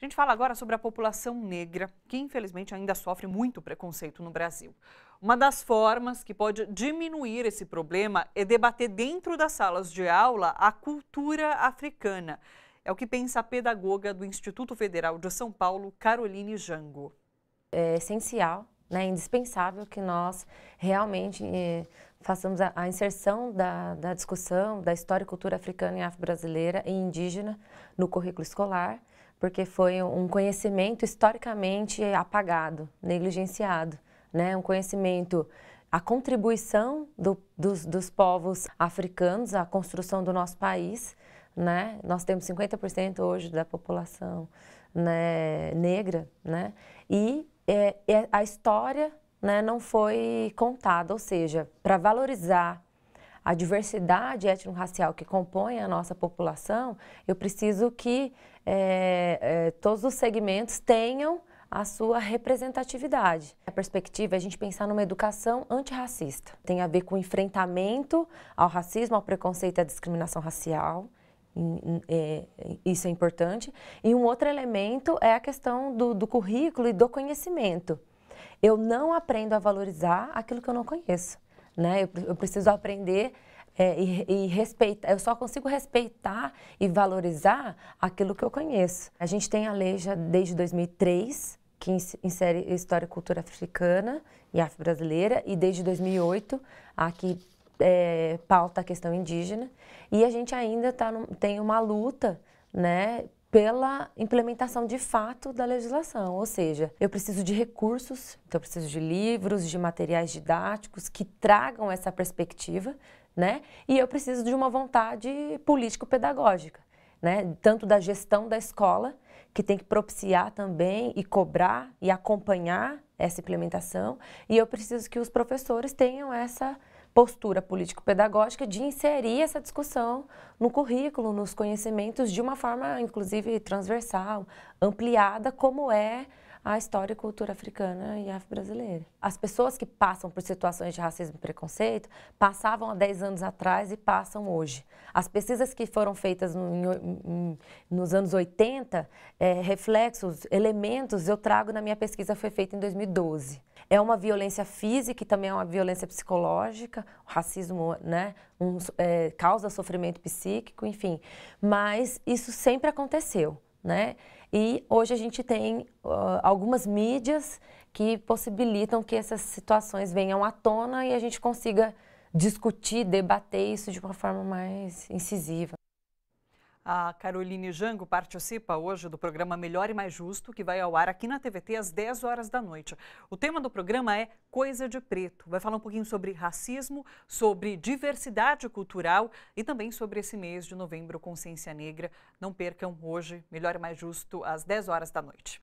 A gente fala agora sobre a população negra, que infelizmente ainda sofre muito preconceito no Brasil. Uma das formas que pode diminuir esse problema é debater dentro das salas de aula a cultura africana. É o que pensa a pedagoga do Instituto Federal de São Paulo, Caroline Jango. É essencial, né, indispensável que nós realmente eh, façamos a, a inserção da, da discussão da história e cultura africana e afro-brasileira e indígena no currículo escolar porque foi um conhecimento historicamente apagado, negligenciado, né? Um conhecimento a contribuição do, dos, dos, povos africanos à construção do nosso país, né? Nós temos 50% hoje da população né, negra, né? E é, é, a história né, não foi contada, ou seja, para valorizar a diversidade étnico-racial que compõe a nossa população, eu preciso que é, é, todos os segmentos tenham a sua representatividade. A perspectiva é a gente pensar numa educação antirracista. Tem a ver com o enfrentamento ao racismo, ao preconceito e à discriminação racial. É, isso é importante. E um outro elemento é a questão do, do currículo e do conhecimento. Eu não aprendo a valorizar aquilo que eu não conheço. Né? eu, eu preciso aprender é, e, e respeitar. Eu só consigo respeitar e valorizar aquilo que eu conheço. A gente tem a lei já desde 2003 que insere história e cultura africana e afro-brasileira e desde 2008 a que é, pauta a questão indígena e a gente ainda tá tem uma luta né pela implementação de fato da legislação, ou seja, eu preciso de recursos, então eu preciso de livros, de materiais didáticos que tragam essa perspectiva, né? E eu preciso de uma vontade político-pedagógica, né? Tanto da gestão da escola, que tem que propiciar também e cobrar e acompanhar essa implementação, e eu preciso que os professores tenham essa postura político-pedagógica de inserir essa discussão no currículo, nos conhecimentos, de uma forma, inclusive, transversal, ampliada, como é a história e cultura africana e afro-brasileira. As pessoas que passam por situações de racismo e preconceito passavam há 10 anos atrás e passam hoje. As pesquisas que foram feitas no, em, em, nos anos 80, é, reflexos, elementos, eu trago na minha pesquisa, foi feita em 2012. É uma violência física e também é uma violência psicológica, o racismo né, um, é, causa sofrimento psíquico, enfim. Mas isso sempre aconteceu né? E hoje a gente tem uh, algumas mídias que possibilitam que essas situações venham à tona e a gente consiga discutir, debater isso de uma forma mais incisiva. A Caroline Jango participa hoje do programa Melhor e Mais Justo, que vai ao ar aqui na TVT às 10 horas da noite. O tema do programa é Coisa de Preto. Vai falar um pouquinho sobre racismo, sobre diversidade cultural e também sobre esse mês de novembro, Consciência Negra. Não percam hoje, Melhor e Mais Justo, às 10 horas da noite.